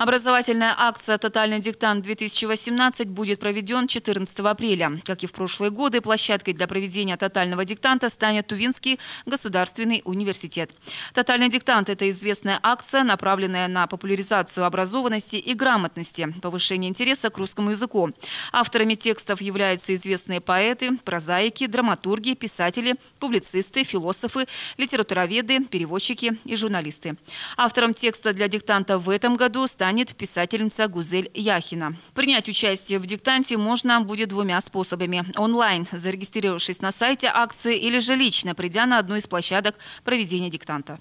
Образовательная акция «Тотальный диктант-2018» будет проведен 14 апреля. Как и в прошлые годы, площадкой для проведения тотального диктанта станет Тувинский государственный университет. «Тотальный диктант» – это известная акция, направленная на популяризацию образованности и грамотности, повышение интереса к русскому языку. Авторами текстов являются известные поэты, прозаики, драматурги, писатели, публицисты, философы, литературоведы, переводчики и журналисты. Автором текста для диктанта в этом году станет станет писательница Гузель Яхина. Принять участие в диктанте можно будет двумя способами. Онлайн, зарегистрировавшись на сайте акции, или же лично придя на одну из площадок проведения диктанта.